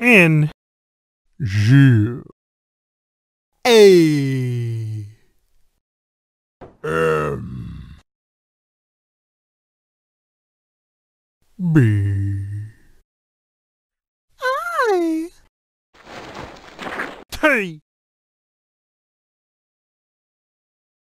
N J A M B I T